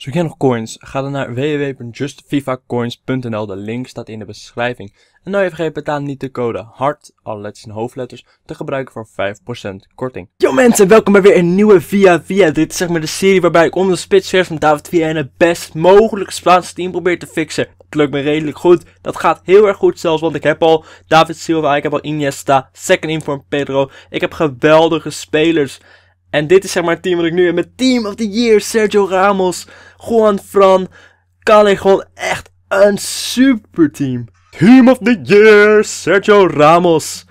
Zoek jij nog coins? Ga dan naar www.justvivacoins.nl. de link staat in de beschrijving. En nou je vergeet betaal niet de code alle letters en hoofdletters, te gebruiken voor 5% korting. Yo mensen, welkom bij weer een nieuwe Via Via. Dit is zeg maar de serie waarbij ik onder de spitsvers van David Via en het best mogelijke Spaanse team probeer te fixen. Het lukt me redelijk goed. Dat gaat heel erg goed zelfs, want ik heb al David Silva, ik heb al Iniesta, second in voor Pedro. Ik heb geweldige spelers. En dit is zeg maar het team wat ik nu heb met Team of the Year. Sergio Ramos, Juan Fran, Callejon. Echt een super team. Team of the Year, Sergio Ramos.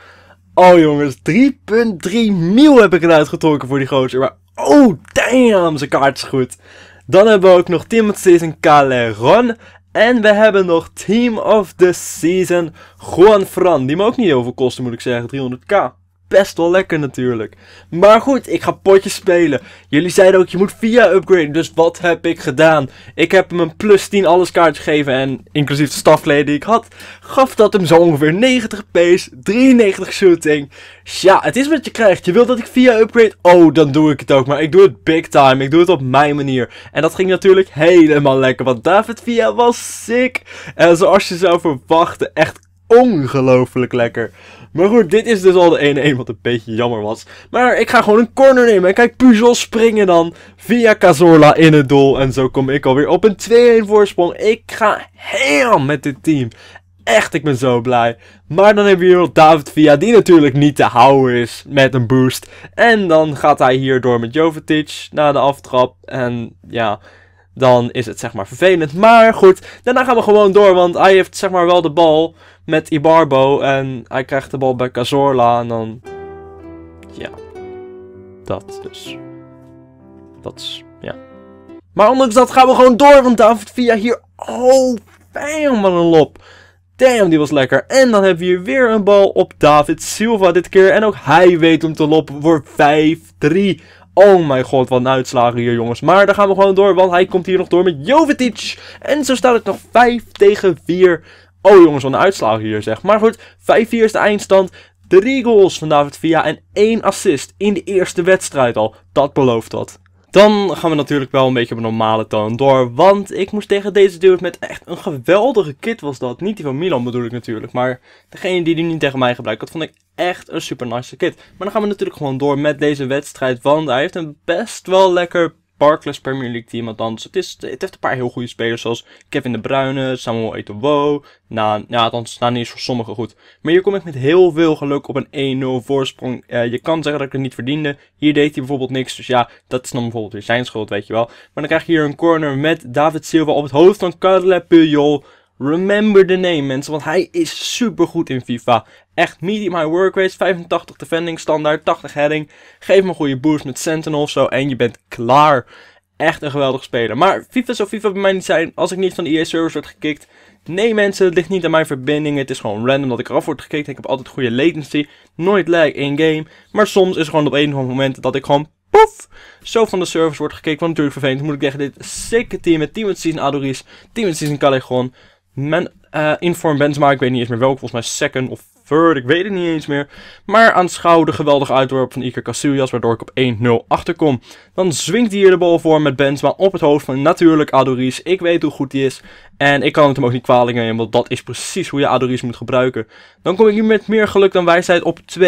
Oh jongens, 3.3 mil heb ik eruit getrokken voor die gozer. Maar oh damn, zijn kaart is goed. Dan hebben we ook nog Team of the Season Callejon. En we hebben nog Team of the Season Juan Fran. Die me ook niet heel veel kosten moet ik zeggen, 300k best wel lekker natuurlijk. Maar goed, ik ga potjes spelen. Jullie zeiden ook, je moet via upgraden. Dus wat heb ik gedaan? Ik heb hem een plus 10 alles kaart gegeven. En inclusief de stafleden die ik had, gaf dat hem zo ongeveer 90 pace, 93 shooting. Ja, het is wat je krijgt. Je wilt dat ik via upgrade? Oh, dan doe ik het ook. Maar ik doe het big time. Ik doe het op mijn manier. En dat ging natuurlijk helemaal lekker. Want David via was sick. En zoals je zou verwachten, echt ongelooflijk lekker. Maar goed, dit is dus al de 1-1, wat een beetje jammer was. Maar ik ga gewoon een corner nemen. En kijk, puzzle springen dan via Cazorla in het doel. En zo kom ik alweer op een 2-1 voorsprong. Ik ga heel met dit team. Echt, ik ben zo blij. Maar dan hebben we hier nog David Via die natuurlijk niet te houden is met een boost. En dan gaat hij hier door met Jovetic na de aftrap. En ja, dan is het zeg maar vervelend. Maar goed, daarna gaan we gewoon door, want hij heeft zeg maar wel de bal met Ibarbo en hij krijgt de bal bij Cazorla en dan... Ja, dat dus. Dat is, ja. Maar ondanks dat gaan we gewoon door, want David Villa hier... Oh, fijn een lop. Damn, die was lekker. En dan hebben we hier weer een bal op David Silva dit keer. En ook hij weet om te lopen voor 5-3. Oh mijn god, wat een uitslagen hier jongens. Maar daar gaan we gewoon door, want hij komt hier nog door met Jovetic. En zo staat het nog 5 tegen 4. Oh jongens, wat een uitslagen hier zeg. Maar goed, 5-4 is de eindstand. Drie goals van David Villa en één assist in de eerste wedstrijd al. Dat belooft wat. Dan gaan we natuurlijk wel een beetje op een normale toon door. Want ik moest tegen deze dude met echt een geweldige kit was dat. Niet die van Milan bedoel ik natuurlijk. Maar degene die die niet tegen mij gebruikt Dat vond ik echt een super nice kit. Maar dan gaan we natuurlijk gewoon door met deze wedstrijd. Want hij heeft een best wel lekker Barclays Premier League team althans. Het, is, het heeft een paar heel goede spelers zoals Kevin De Bruyne, Samuel Eto'o. Nou, ja, dan staan die voor sommigen goed. Maar hier kom ik met heel veel geluk op een 1-0 voorsprong. Eh, je kan zeggen dat ik het niet verdiende. Hier deed hij bijvoorbeeld niks. Dus ja, dat is dan bijvoorbeeld weer zijn schuld, weet je wel. Maar dan krijg je hier een corner met David Silva op het hoofd van Carla Puyol. Remember the name, mensen, want hij is supergoed in FIFA. Echt medium high work rates, 85 defending standaard, 80 heading. Geef me een goede boost met Sentinel of zo en je bent klaar. Echt een geweldig speler. Maar FIFA zou FIFA bij mij niet zijn als ik niet van de EA servers werd gekikt. Nee mensen, het ligt niet aan mijn verbinding. Het is gewoon random dat ik eraf word gekikt. Ik heb altijd goede latency. Nooit lag in game. Maar soms is het gewoon op een of andere moment dat ik gewoon poef, zo van de servers wordt gekikt. Want natuurlijk vervelend moet ik tegen dit sikke team met Team met Season Adoris, Team met Season Calegon, men, eh, Inform Benz, maar ik weet niet eens meer welke, volgens mij Second of ik weet het niet eens meer. Maar aanschouw de geweldige uitwerp van Iker Casillas, waardoor ik op 1-0 achterkom. Dan zwingt hij hier de bal voor met Benzema op het hoofd van natuurlijk Adoris. Ik weet hoe goed die is en ik kan het hem ook niet kwalijk nemen, want dat is precies hoe je Adoris moet gebruiken. Dan kom ik hier met meer geluk dan wijsheid op 2-1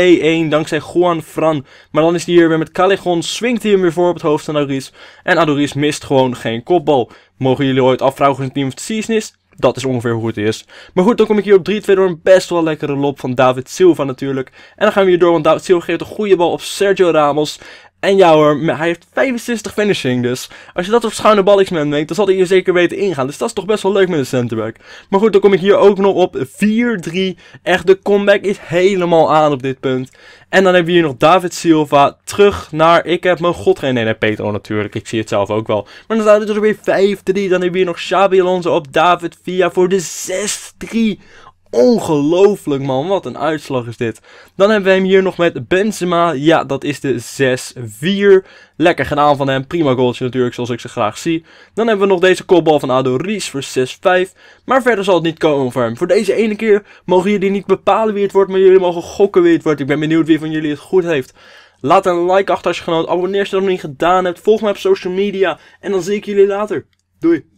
dankzij Juan Fran. Maar dan is hij hier weer met Caligon, zwingt hij hem weer voor op het hoofd van Adoris. En Adoris mist gewoon geen kopbal. Mogen jullie ooit afvragen hoe het team van Season is? Dat is ongeveer hoe het is. Maar goed, dan kom ik hier op 3-2 door een best wel lekkere lop van David Silva natuurlijk. En dan gaan we hier door, want David Silva geeft een goede bal op Sergio Ramos. En ja hoor, hij heeft 65 finishing dus. Als je dat op schuine bal x neemt, dan zal hij hier zeker weten ingaan. Dus dat is toch best wel leuk met een centerback. Maar goed, dan kom ik hier ook nog op 4-3. Echt, de comeback is helemaal aan op dit punt. En dan hebben we hier nog David Silva terug naar... Ik heb mijn god geen... Nee, nee, Petro natuurlijk. Ik zie het zelf ook wel. Maar dan staat het dus weer 5-3. Dan hebben we hier nog Xabi Alonso op David Villa voor de 6-3. Ongelooflijk man, wat een uitslag is dit. Dan hebben we hem hier nog met Benzema. Ja, dat is de 6-4. Lekker gedaan van hem. Prima goaltje natuurlijk, zoals ik ze graag zie. Dan hebben we nog deze kopbal van Ado voor 6-5. Maar verder zal het niet komen voor hem. Voor deze ene keer mogen jullie niet bepalen wie het wordt, maar jullie mogen gokken wie het wordt. Ik ben benieuwd wie van jullie het goed heeft. Laat een like achter als je genoten. Abonneer als je dat nog niet gedaan hebt. Volg me op social media. En dan zie ik jullie later. Doei.